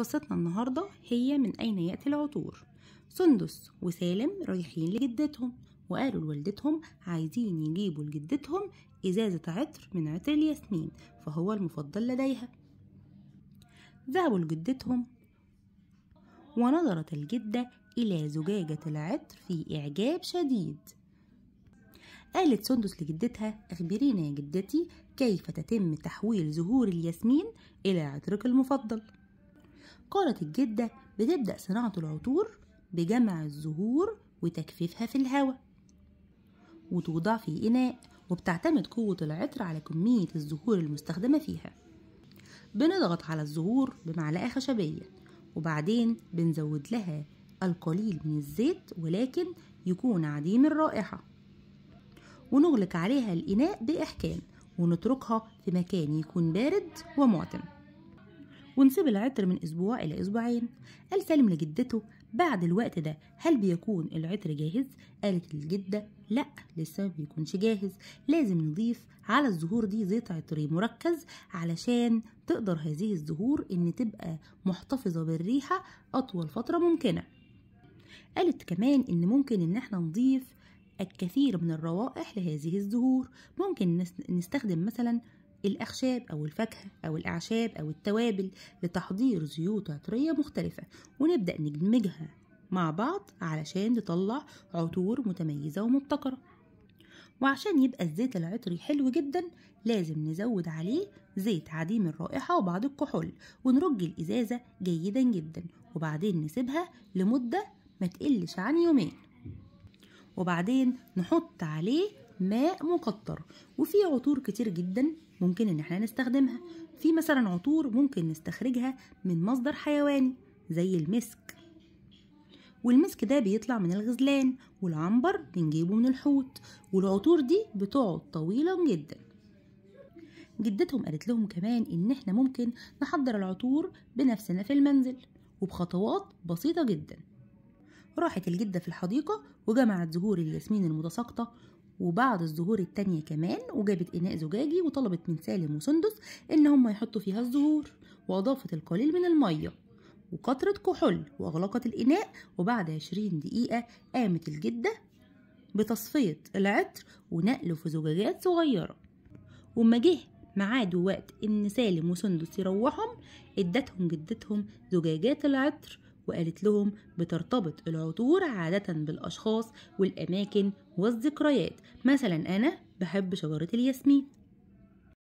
قصتنا النهاردة هي من أين يأتي العطور سندس وسالم رايحين لجدتهم وقالوا لوالدتهم عايزين يجيبوا لجدتهم إزازة عطر من عطر الياسمين فهو المفضل لديها ذهبوا لجدتهم ونظرت الجدة إلى زجاجة العطر في إعجاب شديد قالت سندس لجدتها أخبرينا يا جدتي كيف تتم تحويل زهور الياسمين إلى عطرك المفضل قالت الجدة بتبدأ صناعة العطور بجمع الزهور وتجفيفها في الهواء وتوضع في إناء وبتعتمد قوة العطر على كمية الزهور المستخدمة فيها بنضغط على الزهور بمعلقة خشبية وبعدين بنزود لها القليل من الزيت ولكن يكون عديم الرائحة ونغلق عليها الإناء بإحكام ونتركها في مكان يكون بارد ومعتم ونسيب العطر من أسبوع إلى أسبوعين قال سالم لجدته بعد الوقت ده هل بيكون العطر جاهز؟ قالت الجدة لا لسه ما بيكونش جاهز لازم نضيف على الزهور دي زيت عطري مركز علشان تقدر هذه الزهور ان تبقى محتفظة بالريحة أطول فترة ممكنة قالت كمان ان ممكن ان احنا نضيف الكثير من الروائح لهذه الزهور ممكن نستخدم مثلا الأخشاب أو الفاكهة أو الأعشاب أو التوابل لتحضير زيوت عطرية مختلفة ونبدأ ندمجها مع بعض علشان نطلع عطور متميزة ومبتكرة وعشان يبقى الزيت العطري حلو جدا لازم نزود عليه زيت عديم الرائحة وبعض الكحول ونرج الإزازة جيدا جدا وبعدين نسيبها لمدة ما تقلش عن يومين وبعدين نحط عليه ماء مقطر وفي عطور كتير جدا ممكن ان احنا نستخدمها في مثلا عطور ممكن نستخرجها من مصدر حيواني زي المسك والمسك ده بيطلع من الغزلان والعنبر بنجيبه من الحوت والعطور دي بتقعد طويلا جدا جدتهم قالت لهم كمان ان احنا ممكن نحضر العطور بنفسنا في المنزل وبخطوات بسيطة جدا راحت الجدة في الحديقة وجمعت زهور الياسمين المتساقطة وبعض الزهور التانية كمان وجابت إناء زجاجي وطلبت من سالم وسندس إن هم يحطوا فيها الزهور وأضافت القليل من المية وقطرة كحول وأغلقت الإناء وبعد عشرين دقيقة قامت الجدة بتصفية العطر ونقله في زجاجات صغيرة وما جه معاد ووقت إن سالم وسندس يروحهم ادتهم جدتهم زجاجات العطر وقالت لهم بترتبط العطور عادة بالأشخاص والأماكن والذكريات مثلا أنا بحب شجرة الياسمين